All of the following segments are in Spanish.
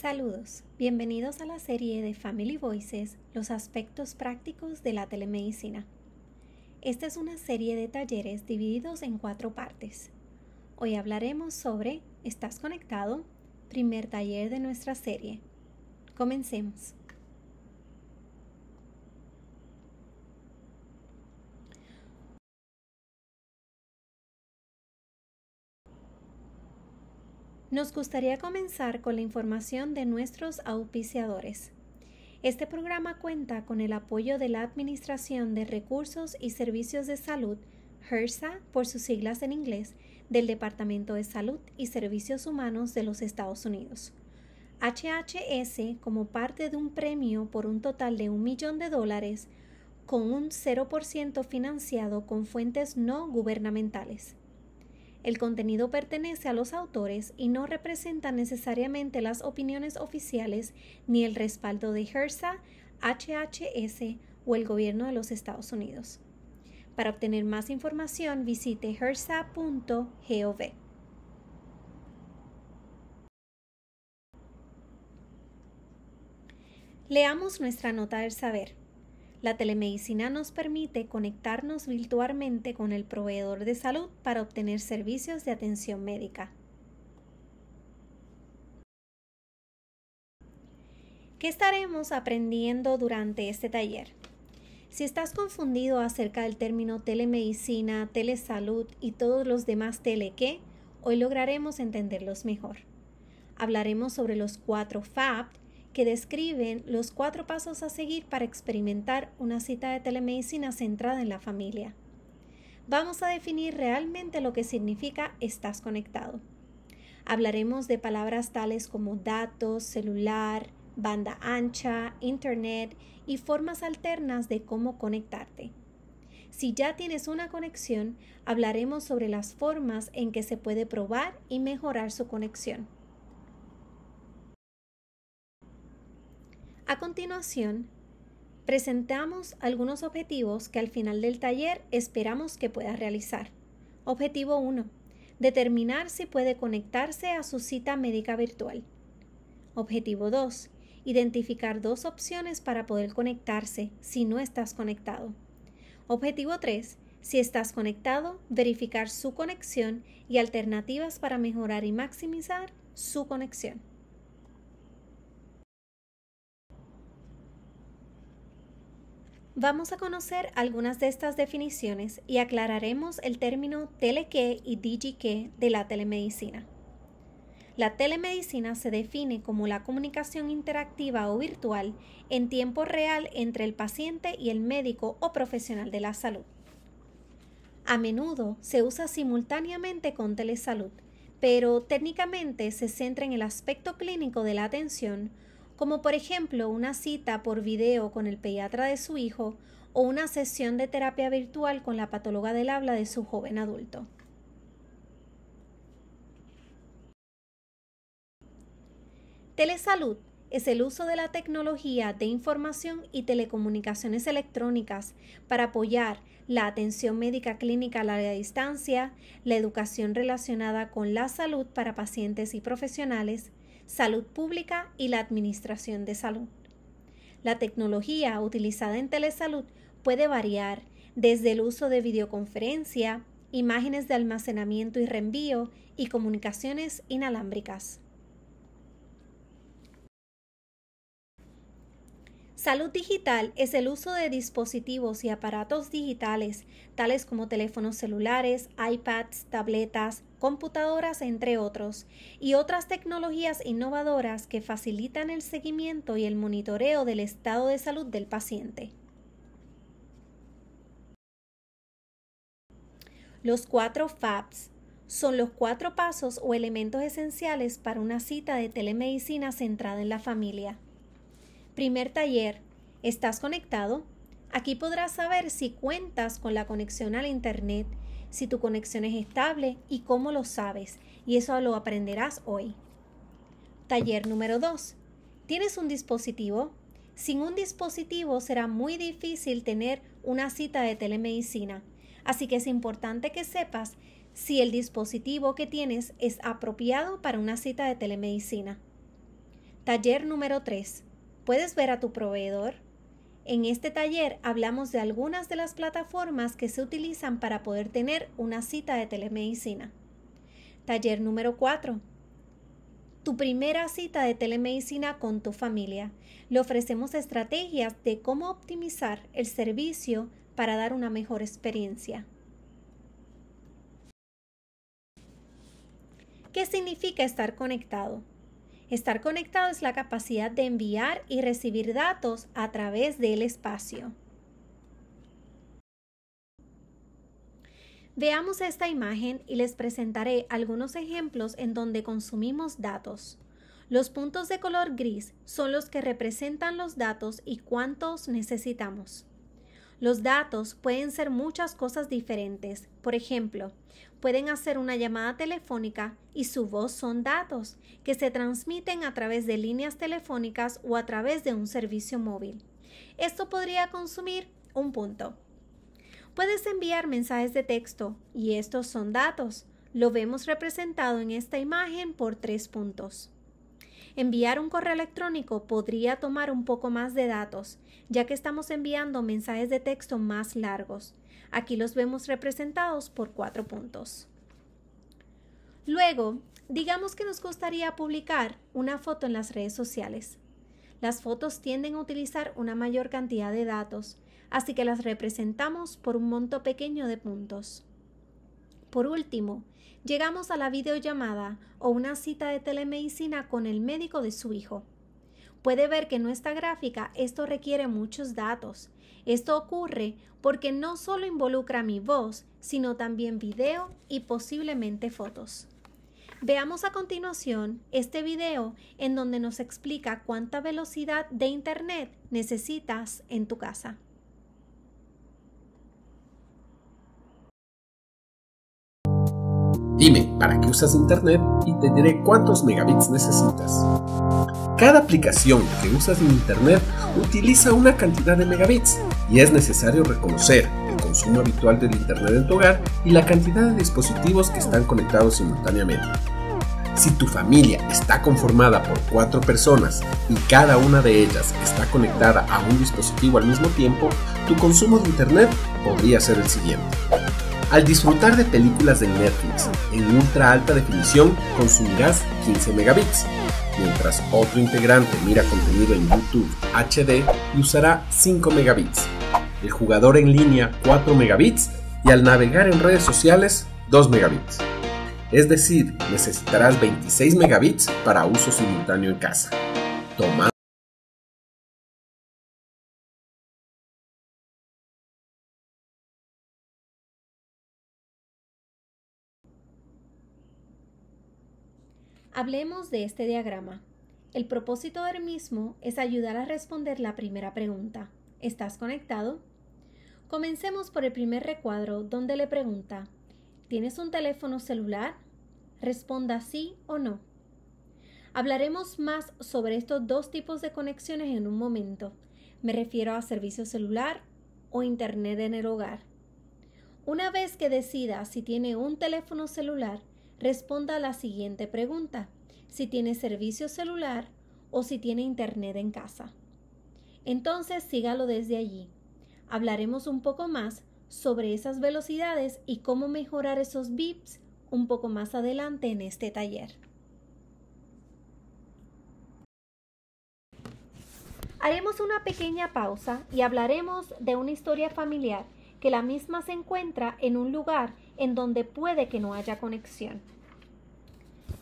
Saludos, bienvenidos a la serie de Family Voices, los aspectos prácticos de la telemedicina. Esta es una serie de talleres divididos en cuatro partes. Hoy hablaremos sobre ¿Estás conectado? Primer taller de nuestra serie. Comencemos. Nos gustaría comenzar con la información de nuestros auspiciadores. Este programa cuenta con el apoyo de la Administración de Recursos y Servicios de Salud, HRSA e por sus siglas en inglés, del Departamento de Salud y Servicios Humanos de los Estados Unidos. HHS, como parte de un premio por un total de un millón de dólares, con un 0% financiado con fuentes no gubernamentales. El contenido pertenece a los autores y no representa necesariamente las opiniones oficiales ni el respaldo de HRSA, HHS o el gobierno de los Estados Unidos. Para obtener más información visite hersa.gov. Leamos nuestra nota del saber. La telemedicina nos permite conectarnos virtualmente con el proveedor de salud para obtener servicios de atención médica. ¿Qué estaremos aprendiendo durante este taller? Si estás confundido acerca del término telemedicina, telesalud y todos los demás telequé, hoy lograremos entenderlos mejor. Hablaremos sobre los cuatro FAP que describen los cuatro pasos a seguir para experimentar una cita de telemedicina centrada en la familia. Vamos a definir realmente lo que significa estás conectado. Hablaremos de palabras tales como datos, celular, banda ancha, internet y formas alternas de cómo conectarte. Si ya tienes una conexión, hablaremos sobre las formas en que se puede probar y mejorar su conexión. A continuación, presentamos algunos objetivos que al final del taller esperamos que pueda realizar. Objetivo 1. Determinar si puede conectarse a su cita médica virtual. Objetivo 2. Identificar dos opciones para poder conectarse si no estás conectado. Objetivo 3. Si estás conectado, verificar su conexión y alternativas para mejorar y maximizar su conexión. Vamos a conocer algunas de estas definiciones y aclararemos el término teleque y digique de la telemedicina. La telemedicina se define como la comunicación interactiva o virtual en tiempo real entre el paciente y el médico o profesional de la salud. A menudo se usa simultáneamente con telesalud, pero técnicamente se centra en el aspecto clínico de la atención como por ejemplo una cita por video con el pediatra de su hijo o una sesión de terapia virtual con la patóloga del habla de su joven adulto. Telesalud es el uso de la tecnología de información y telecomunicaciones electrónicas para apoyar la atención médica clínica a larga distancia, la educación relacionada con la salud para pacientes y profesionales, salud pública y la administración de salud. La tecnología utilizada en telesalud puede variar desde el uso de videoconferencia, imágenes de almacenamiento y reenvío y comunicaciones inalámbricas. Salud digital es el uso de dispositivos y aparatos digitales, tales como teléfonos celulares, iPads, tabletas, computadoras, entre otros, y otras tecnologías innovadoras que facilitan el seguimiento y el monitoreo del estado de salud del paciente. Los cuatro FAPS son los cuatro pasos o elementos esenciales para una cita de telemedicina centrada en la familia. Primer taller, ¿estás conectado? Aquí podrás saber si cuentas con la conexión al Internet, si tu conexión es estable y cómo lo sabes, y eso lo aprenderás hoy. Taller número 2. ¿Tienes un dispositivo? Sin un dispositivo será muy difícil tener una cita de telemedicina, así que es importante que sepas si el dispositivo que tienes es apropiado para una cita de telemedicina. Taller número 3. Puedes ver a tu proveedor. En este taller hablamos de algunas de las plataformas que se utilizan para poder tener una cita de telemedicina. Taller número 4. Tu primera cita de telemedicina con tu familia. Le ofrecemos estrategias de cómo optimizar el servicio para dar una mejor experiencia. ¿Qué significa estar conectado? Estar conectado es la capacidad de enviar y recibir datos a través del espacio. Veamos esta imagen y les presentaré algunos ejemplos en donde consumimos datos. Los puntos de color gris son los que representan los datos y cuántos necesitamos. Los datos pueden ser muchas cosas diferentes. Por ejemplo, pueden hacer una llamada telefónica y su voz son datos que se transmiten a través de líneas telefónicas o a través de un servicio móvil. Esto podría consumir un punto. Puedes enviar mensajes de texto y estos son datos. Lo vemos representado en esta imagen por tres puntos. Enviar un correo electrónico podría tomar un poco más de datos, ya que estamos enviando mensajes de texto más largos. Aquí los vemos representados por cuatro puntos. Luego, digamos que nos gustaría publicar una foto en las redes sociales. Las fotos tienden a utilizar una mayor cantidad de datos, así que las representamos por un monto pequeño de puntos. Por último, llegamos a la videollamada o una cita de telemedicina con el médico de su hijo. Puede ver que en nuestra gráfica esto requiere muchos datos. Esto ocurre porque no solo involucra mi voz, sino también video y posiblemente fotos. Veamos a continuación este video en donde nos explica cuánta velocidad de Internet necesitas en tu casa. Dime, ¿para qué usas Internet? Y te diré cuántos megabits necesitas. Cada aplicación que usas en Internet utiliza una cantidad de megabits y es necesario reconocer el consumo habitual del Internet en tu hogar y la cantidad de dispositivos que están conectados simultáneamente. Si tu familia está conformada por cuatro personas y cada una de ellas está conectada a un dispositivo al mismo tiempo, tu consumo de Internet podría ser el siguiente. Al disfrutar de películas de Netflix en ultra alta definición, consumirás 15 megabits, mientras otro integrante mira contenido en YouTube HD y usará 5 megabits, el jugador en línea 4 megabits y al navegar en redes sociales 2 megabits. Es decir, necesitarás 26 megabits para uso simultáneo en casa. Hablemos de este diagrama. El propósito del mismo es ayudar a responder la primera pregunta. ¿Estás conectado? Comencemos por el primer recuadro donde le pregunta, ¿tienes un teléfono celular? Responda sí o no. Hablaremos más sobre estos dos tipos de conexiones en un momento. Me refiero a servicio celular o internet en el hogar. Una vez que decida si tiene un teléfono celular, responda a la siguiente pregunta si tiene servicio celular o si tiene internet en casa. Entonces sígalo desde allí. Hablaremos un poco más sobre esas velocidades y cómo mejorar esos bips un poco más adelante en este taller. Haremos una pequeña pausa y hablaremos de una historia familiar que la misma se encuentra en un lugar en donde puede que no haya conexión.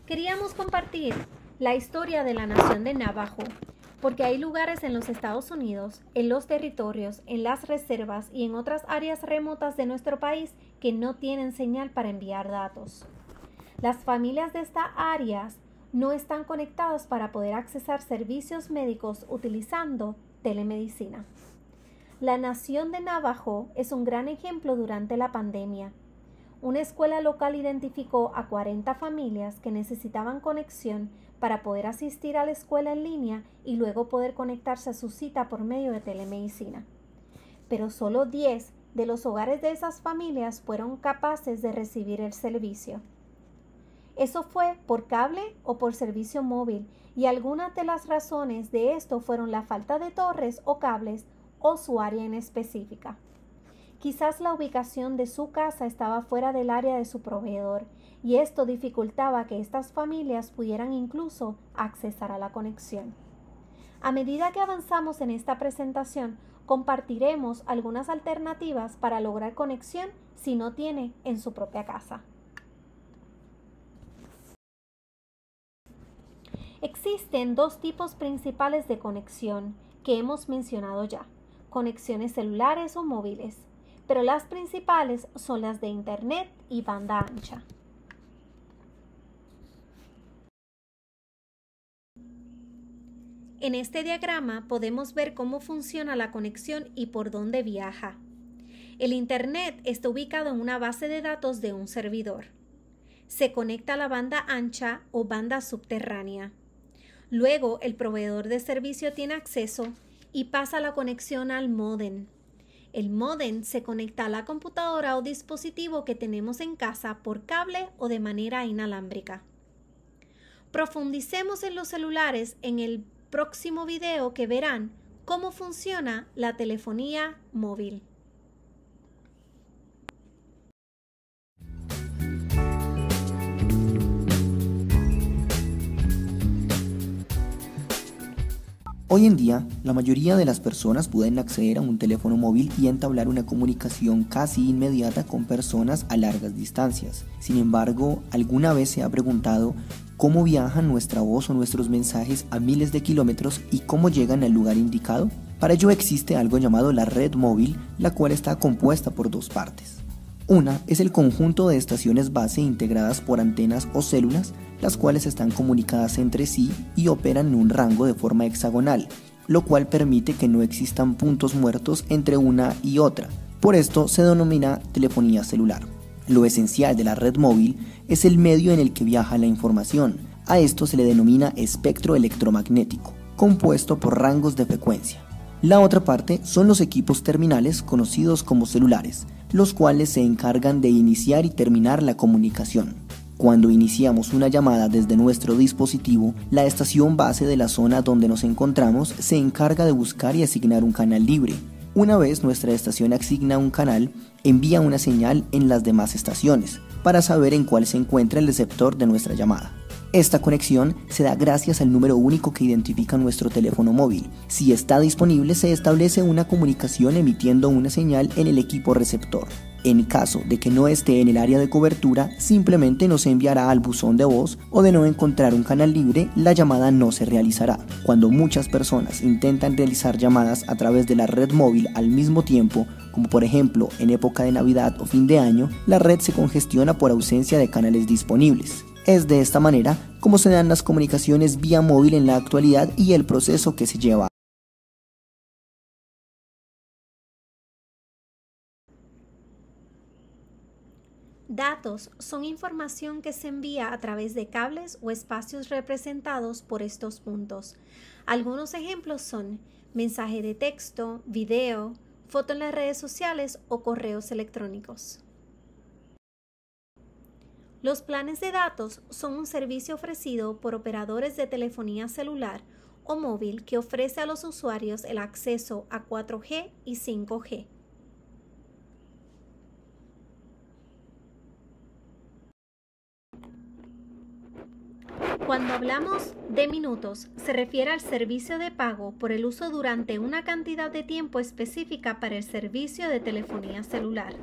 Queríamos compartir la historia de la nación de Navajo, porque hay lugares en los Estados Unidos, en los territorios, en las reservas y en otras áreas remotas de nuestro país que no tienen señal para enviar datos. Las familias de estas áreas no están conectadas para poder accesar servicios médicos utilizando telemedicina. La nación de Navajo es un gran ejemplo durante la pandemia, una escuela local identificó a 40 familias que necesitaban conexión para poder asistir a la escuela en línea y luego poder conectarse a su cita por medio de telemedicina. Pero solo 10 de los hogares de esas familias fueron capaces de recibir el servicio. Eso fue por cable o por servicio móvil y algunas de las razones de esto fueron la falta de torres o cables o su área en específica. Quizás la ubicación de su casa estaba fuera del área de su proveedor, y esto dificultaba que estas familias pudieran incluso accesar a la conexión. A medida que avanzamos en esta presentación, compartiremos algunas alternativas para lograr conexión si no tiene en su propia casa. Existen dos tipos principales de conexión que hemos mencionado ya, conexiones celulares o móviles pero las principales son las de Internet y banda ancha. En este diagrama podemos ver cómo funciona la conexión y por dónde viaja. El Internet está ubicado en una base de datos de un servidor. Se conecta a la banda ancha o banda subterránea. Luego, el proveedor de servicio tiene acceso y pasa la conexión al modem, el modem se conecta a la computadora o dispositivo que tenemos en casa por cable o de manera inalámbrica. Profundicemos en los celulares en el próximo video que verán cómo funciona la telefonía móvil. Hoy en día, la mayoría de las personas pueden acceder a un teléfono móvil y entablar una comunicación casi inmediata con personas a largas distancias. Sin embargo, ¿alguna vez se ha preguntado cómo viajan nuestra voz o nuestros mensajes a miles de kilómetros y cómo llegan al lugar indicado? Para ello existe algo llamado la red móvil, la cual está compuesta por dos partes. Una es el conjunto de estaciones base integradas por antenas o células, las cuales están comunicadas entre sí y operan en un rango de forma hexagonal, lo cual permite que no existan puntos muertos entre una y otra. Por esto se denomina telefonía celular. Lo esencial de la red móvil es el medio en el que viaja la información. A esto se le denomina espectro electromagnético, compuesto por rangos de frecuencia. La otra parte son los equipos terminales conocidos como celulares, los cuales se encargan de iniciar y terminar la comunicación. Cuando iniciamos una llamada desde nuestro dispositivo, la estación base de la zona donde nos encontramos se encarga de buscar y asignar un canal libre. Una vez nuestra estación asigna un canal, envía una señal en las demás estaciones para saber en cuál se encuentra el receptor de nuestra llamada. Esta conexión se da gracias al número único que identifica nuestro teléfono móvil. Si está disponible, se establece una comunicación emitiendo una señal en el equipo receptor. En caso de que no esté en el área de cobertura, simplemente nos enviará al buzón de voz o de no encontrar un canal libre, la llamada no se realizará. Cuando muchas personas intentan realizar llamadas a través de la red móvil al mismo tiempo, como por ejemplo en época de Navidad o fin de año, la red se congestiona por ausencia de canales disponibles. Es de esta manera como se dan las comunicaciones vía móvil en la actualidad y el proceso que se lleva. Datos son información que se envía a través de cables o espacios representados por estos puntos. Algunos ejemplos son mensaje de texto, video, foto en las redes sociales o correos electrónicos. Los planes de datos son un servicio ofrecido por operadores de telefonía celular o móvil que ofrece a los usuarios el acceso a 4G y 5G. Cuando hablamos de minutos, se refiere al servicio de pago por el uso durante una cantidad de tiempo específica para el servicio de telefonía celular.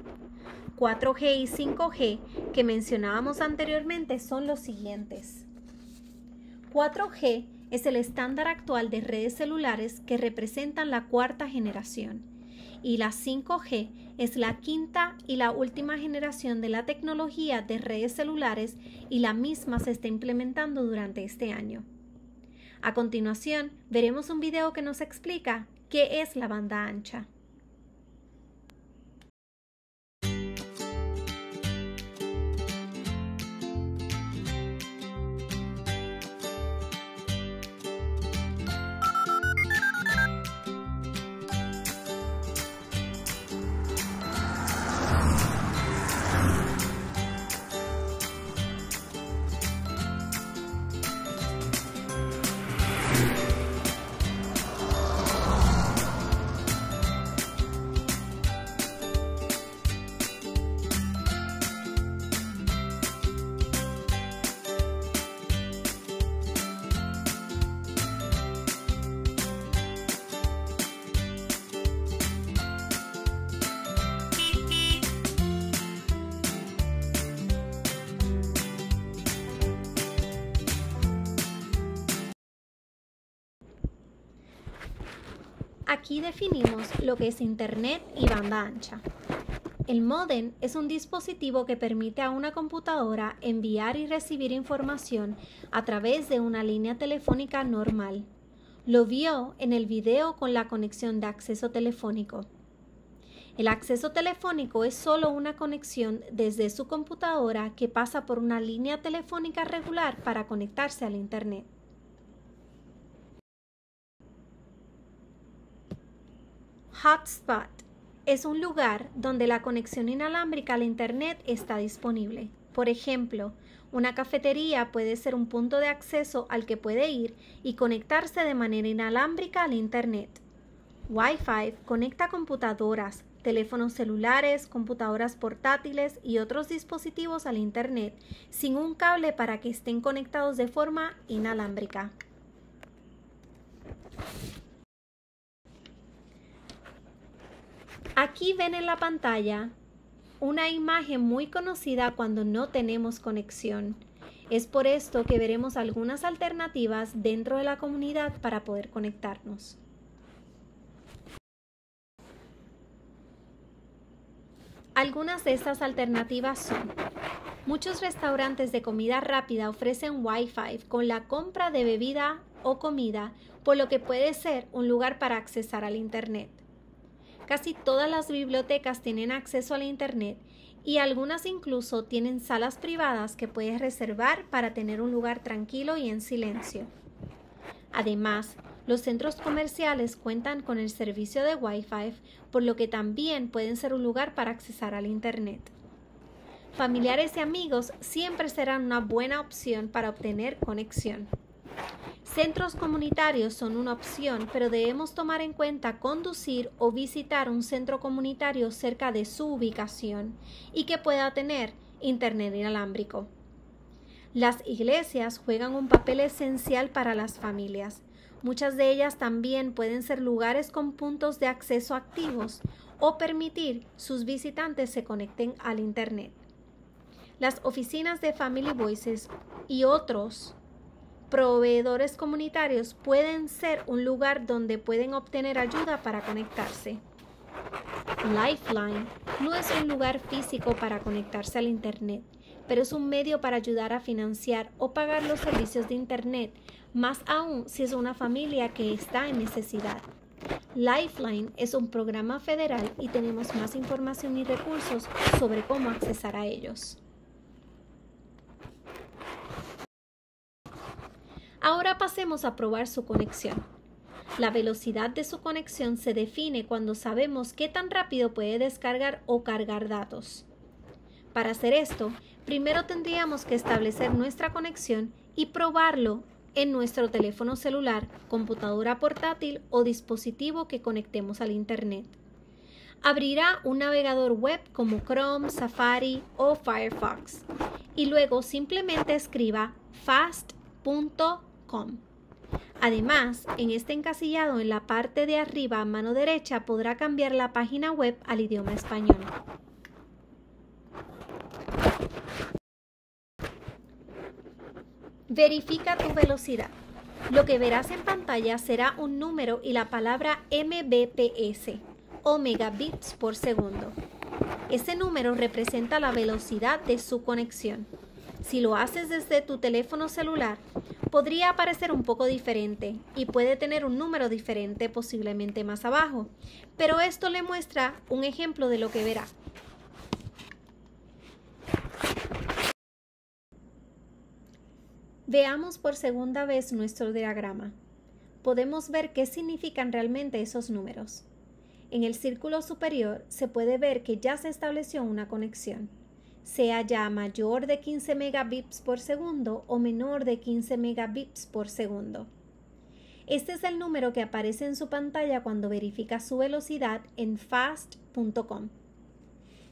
4G y 5G que mencionábamos anteriormente son los siguientes. 4G es el estándar actual de redes celulares que representan la cuarta generación y la 5G es la quinta y la última generación de la tecnología de redes celulares y la misma se está implementando durante este año. A continuación, veremos un video que nos explica qué es la banda ancha. Aquí definimos lo que es Internet y banda ancha. El modem es un dispositivo que permite a una computadora enviar y recibir información a través de una línea telefónica normal. Lo vio en el video con la conexión de acceso telefónico. El acceso telefónico es solo una conexión desde su computadora que pasa por una línea telefónica regular para conectarse al Internet. hotspot es un lugar donde la conexión inalámbrica al Internet está disponible. Por ejemplo, una cafetería puede ser un punto de acceso al que puede ir y conectarse de manera inalámbrica al Internet. Wi-Fi conecta computadoras, teléfonos celulares, computadoras portátiles y otros dispositivos al Internet sin un cable para que estén conectados de forma inalámbrica. Aquí ven en la pantalla una imagen muy conocida cuando no tenemos conexión. Es por esto que veremos algunas alternativas dentro de la comunidad para poder conectarnos. Algunas de estas alternativas son Muchos restaurantes de comida rápida ofrecen Wi-Fi con la compra de bebida o comida, por lo que puede ser un lugar para accesar al Internet. Casi todas las bibliotecas tienen acceso a Internet y algunas incluso tienen salas privadas que puedes reservar para tener un lugar tranquilo y en silencio. Además, los centros comerciales cuentan con el servicio de Wi-Fi, por lo que también pueden ser un lugar para accesar al Internet. Familiares y amigos siempre serán una buena opción para obtener conexión. Centros comunitarios son una opción, pero debemos tomar en cuenta conducir o visitar un centro comunitario cerca de su ubicación y que pueda tener internet inalámbrico. Las iglesias juegan un papel esencial para las familias. Muchas de ellas también pueden ser lugares con puntos de acceso activos o permitir sus visitantes se conecten al Internet. Las oficinas de Family Voices y otros proveedores comunitarios pueden ser un lugar donde pueden obtener ayuda para conectarse. Lifeline no es un lugar físico para conectarse al Internet, pero es un medio para ayudar a financiar o pagar los servicios de Internet, más aún si es una familia que está en necesidad. Lifeline es un programa federal y tenemos más información y recursos sobre cómo accesar a ellos. Ahora pasemos a probar su conexión. La velocidad de su conexión se define cuando sabemos qué tan rápido puede descargar o cargar datos. Para hacer esto, primero tendríamos que establecer nuestra conexión y probarlo en nuestro teléfono celular, computadora portátil o dispositivo que conectemos al Internet. Abrirá un navegador web como Chrome, Safari o Firefox y luego simplemente escriba fast.com Además, en este encasillado en la parte de arriba a mano derecha podrá cambiar la página web al idioma español. Verifica tu velocidad. Lo que verás en pantalla será un número y la palabra mbps o megabits por segundo. Ese número representa la velocidad de su conexión. Si lo haces desde tu teléfono celular, podría aparecer un poco diferente y puede tener un número diferente posiblemente más abajo, pero esto le muestra un ejemplo de lo que verá. Veamos por segunda vez nuestro diagrama. Podemos ver qué significan realmente esos números. En el círculo superior se puede ver que ya se estableció una conexión sea ya mayor de 15 megabits por segundo o menor de 15 megabits por segundo. Este es el número que aparece en su pantalla cuando verifica su velocidad en fast.com.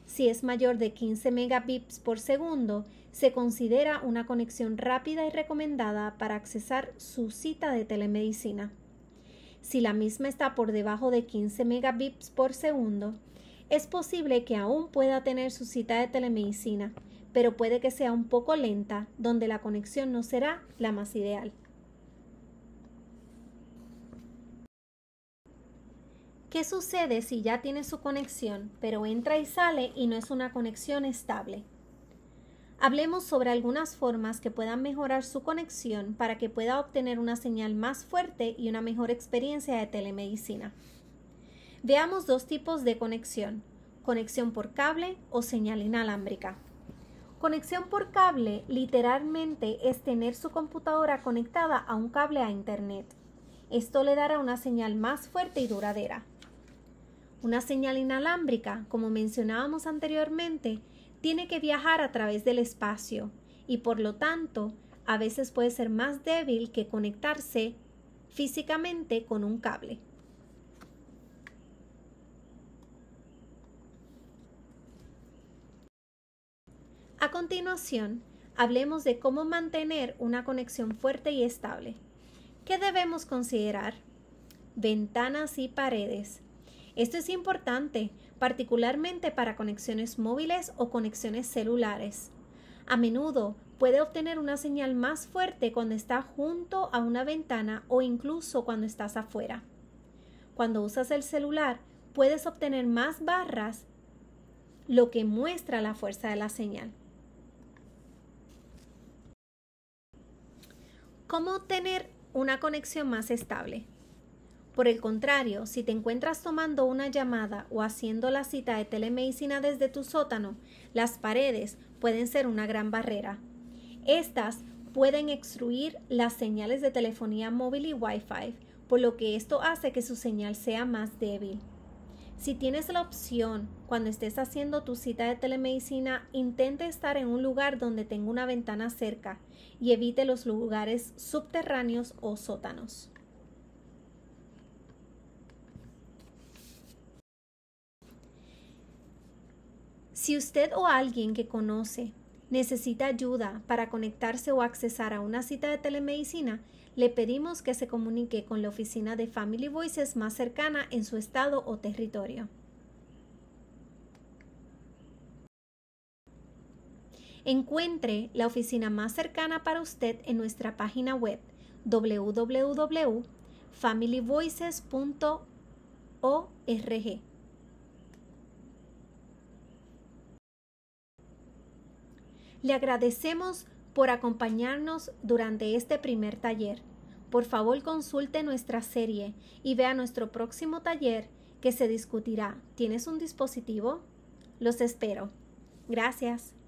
Si es mayor de 15 megabits por segundo, se considera una conexión rápida y recomendada para accesar su cita de telemedicina. Si la misma está por debajo de 15 megabits por segundo, es posible que aún pueda tener su cita de telemedicina, pero puede que sea un poco lenta, donde la conexión no será la más ideal. ¿Qué sucede si ya tiene su conexión, pero entra y sale y no es una conexión estable? Hablemos sobre algunas formas que puedan mejorar su conexión para que pueda obtener una señal más fuerte y una mejor experiencia de telemedicina. Veamos dos tipos de conexión, conexión por cable o señal inalámbrica. Conexión por cable literalmente es tener su computadora conectada a un cable a Internet. Esto le dará una señal más fuerte y duradera. Una señal inalámbrica, como mencionábamos anteriormente, tiene que viajar a través del espacio y por lo tanto a veces puede ser más débil que conectarse físicamente con un cable. A continuación, hablemos de cómo mantener una conexión fuerte y estable. ¿Qué debemos considerar? Ventanas y paredes. Esto es importante, particularmente para conexiones móviles o conexiones celulares. A menudo puede obtener una señal más fuerte cuando está junto a una ventana o incluso cuando estás afuera. Cuando usas el celular, puedes obtener más barras, lo que muestra la fuerza de la señal. cómo tener una conexión más estable. Por el contrario, si te encuentras tomando una llamada o haciendo la cita de telemedicina desde tu sótano, las paredes pueden ser una gran barrera. Estas pueden excluir las señales de telefonía móvil y Wi-Fi, por lo que esto hace que su señal sea más débil. Si tienes la opción, cuando estés haciendo tu cita de telemedicina, intente estar en un lugar donde tenga una ventana cerca y evite los lugares subterráneos o sótanos. Si usted o alguien que conoce necesita ayuda para conectarse o accesar a una cita de telemedicina, le pedimos que se comunique con la oficina de Family Voices más cercana en su estado o territorio. Encuentre la oficina más cercana para usted en nuestra página web www.familyvoices.org Le agradecemos por acompañarnos durante este primer taller. Por favor consulte nuestra serie y vea nuestro próximo taller que se discutirá. ¿Tienes un dispositivo? Los espero. Gracias.